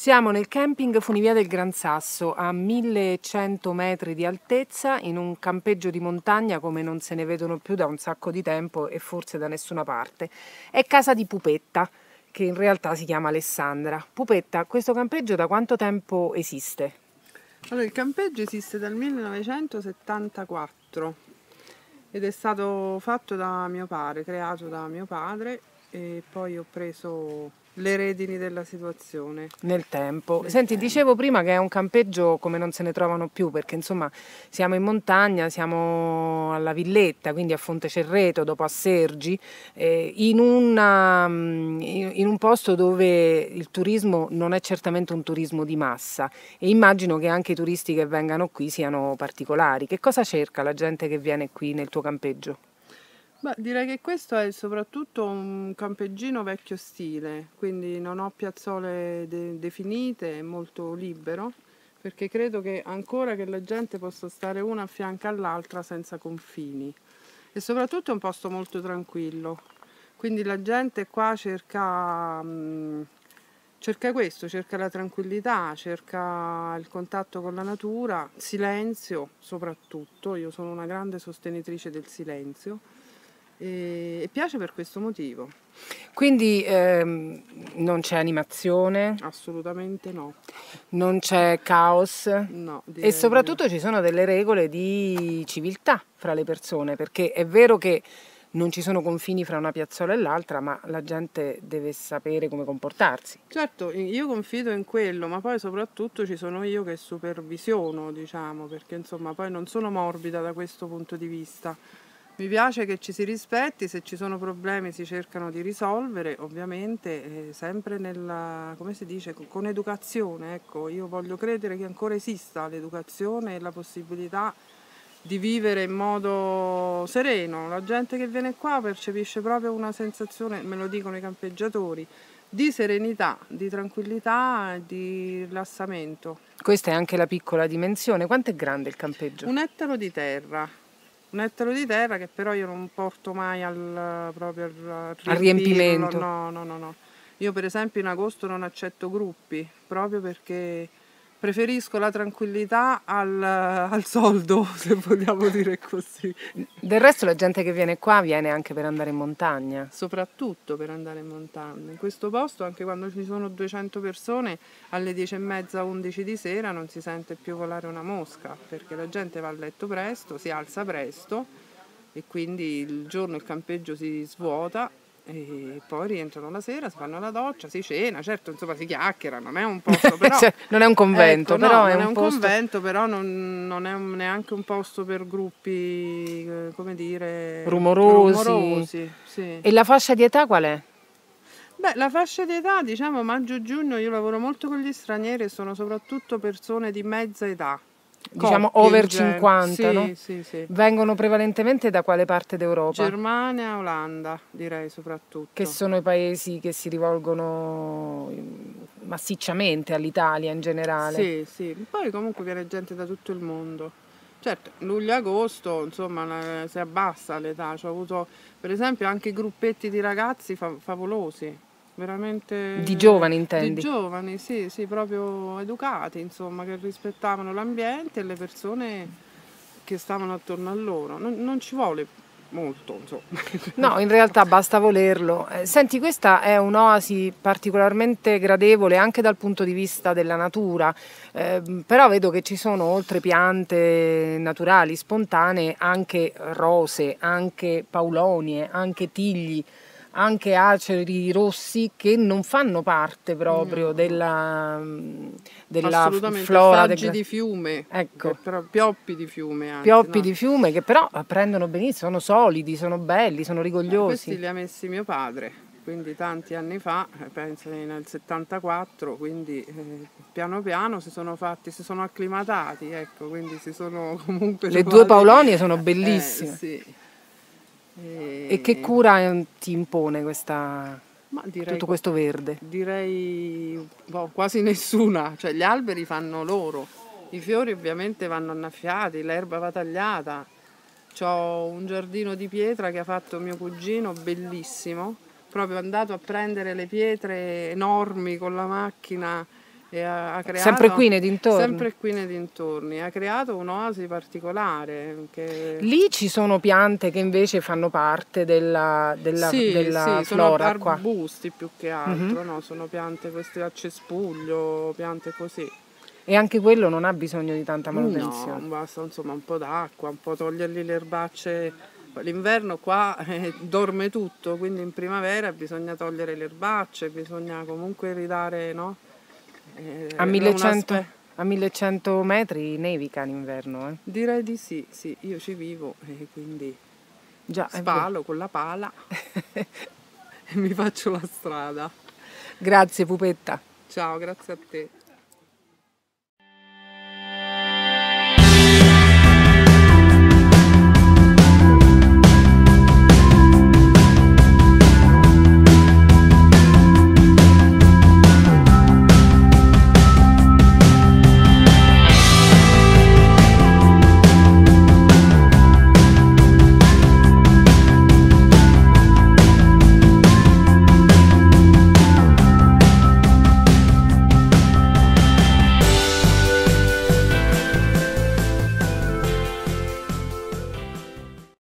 Siamo nel camping Funivia del Gran Sasso, a 1100 metri di altezza, in un campeggio di montagna come non se ne vedono più da un sacco di tempo e forse da nessuna parte. È casa di Pupetta, che in realtà si chiama Alessandra. Pupetta, questo campeggio da quanto tempo esiste? Allora, il campeggio esiste dal 1974 ed è stato fatto da mio padre, creato da mio padre e poi ho preso le redini della situazione. Nel tempo. Nel Senti, tempo. dicevo prima che è un campeggio come non se ne trovano più, perché insomma siamo in montagna, siamo alla villetta, quindi a Fonte Cerreto, dopo a Sergi, eh, in, una, mm, in un posto dove il turismo non è certamente un turismo di massa e immagino che anche i turisti che vengano qui siano particolari. Che cosa cerca la gente che viene qui nel tuo campeggio? Beh, direi che questo è soprattutto un campeggino vecchio stile, quindi non ho piazzole de definite, è molto libero, perché credo che ancora che la gente possa stare una a fianco all'altra senza confini. E soprattutto è un posto molto tranquillo, quindi la gente qua cerca, mh, mm, cerca questo, cerca la tranquillità, cerca il contatto con la natura, silenzio soprattutto, io sono una grande sostenitrice del silenzio e, piace per questo motivo. Quindi ehm, non c'è animazione? Assolutamente no. Non c'è caos? No. E soprattutto no. ci sono delle regole di civiltà fra le persone, perché è vero che non ci sono confini fra una piazzola e l'altra, ma la gente deve sapere come comportarsi. Certo, io confido in quello, ma poi soprattutto ci sono io che supervisiono, diciamo, perché insomma poi non sono morbida da questo punto di vista mi piace che ci si rispetti, se ci sono problemi si cercano di risolvere, ovviamente eh, sempre nella, come si dice, con educazione. Ecco, io voglio credere che ancora esista l'educazione e la possibilità di vivere in modo sereno. La gente che viene qua percepisce proprio una sensazione, me lo dicono i campeggiatori, di serenità, di tranquillità e di rilassamento. Questa è anche la piccola dimensione. Quanto è grande il campeggio? Un ettaro di terra un ettaro di terra che però io non porto mai al, proprio al, al riempimento. No, no, no, no. Io per esempio in agosto non accetto gruppi, proprio perché preferisco la tranquillità al, eh, al, soldo, se vogliamo dire così. Del resto la gente che viene qua viene anche per andare in montagna. Soprattutto per andare in montagna. In questo posto, anche quando ci sono 200 persone, alle 10 e mezza, 11 di sera non si sente più volare una mosca, perché la gente va a letto presto, si alza presto e quindi il giorno il campeggio si svuota e poi rientrano la sera, si fanno la doccia, si cena, certo insomma si chiacchiera, non è un posto cioè, però... cioè, non è un convento, ecco, però no, è non un, è un posto... convento, però non, non è un, neanche un posto per gruppi, eh, come dire... Rumorosi. rumorosi sì. E la fascia di età qual è? Beh, la fascia di età, diciamo maggio-giugno, io lavoro molto con gli stranieri e sono soprattutto persone di mezza età diciamo over 50, sì, no? sì, sì. vengono prevalentemente da quale parte d'Europa? Germania, Olanda, direi soprattutto. Che sono i paesi che si rivolgono mm, massicciamente all'Italia in generale. Sì, sì. Poi comunque viene gente da tutto il mondo. Certo, luglio-agosto, insomma, si abbassa l'età. ho avuto, per esempio, anche gruppetti di ragazzi favolosi veramente... Di giovani intendi? Di giovani, sì, sì, proprio educati, insomma, che rispettavano l'ambiente e le persone che stavano attorno a loro. Non, non ci vuole molto, insomma. No, in realtà basta volerlo. Eh, senti, questa è un'oasi particolarmente gradevole anche dal punto di vista della natura, eh, però vedo che ci sono oltre piante naturali, spontanee, anche rose, anche paulonie, anche tigli anche aceri rossi che non fanno parte proprio no. della, della flora del... di fiume ecco. Eh, però pioppi di fiume anche, pioppi no? di fiume che però prendono benissimo sono solidi sono belli sono eh, rigogliosi eh, questi li ha messi mio padre quindi tanti anni fa, eh, penso nel 74, quindi eh, piano piano si sono fatti, si sono acclimatati, ecco, quindi si sono comunque... Le due paolonie sono bellissime. Eh, sì. E, che eh, cura ehm, ti impone questa, direi, tutto questo verde? Direi boh, quasi nessuna, cioè gli alberi fanno loro, i fiori ovviamente vanno annaffiati, l'erba va tagliata. Ho un giardino di pietra che ha fatto mio cugino, bellissimo, proprio andato a prendere le pietre enormi con la macchina e ha, ha creato, sempre qui nei dintorni. Sempre qui nei dintorni, ha creato un'oasi particolare. Che... Lì ci sono piante che invece fanno parte della, della, sì, della sì, flora. Sono arbusti più che altro, mm-hmm. no? sono piante queste a cespuglio, piante così. E anche quello non ha bisogno di tanta manutenzione. No, basta insomma un po' d'acqua, un po' togliergli le erbacce l'inverno qua eh, dorme tutto, quindi in primavera bisogna togliere le erbacce, bisogna comunque ridare no? Eh, a, 1100, a, 1100, metri nevica l'inverno? Eh? Direi di sì, sì, io ci vivo e quindi Già, spalo con la pala e mi faccio la strada. Grazie Pupetta. Ciao, grazie a te.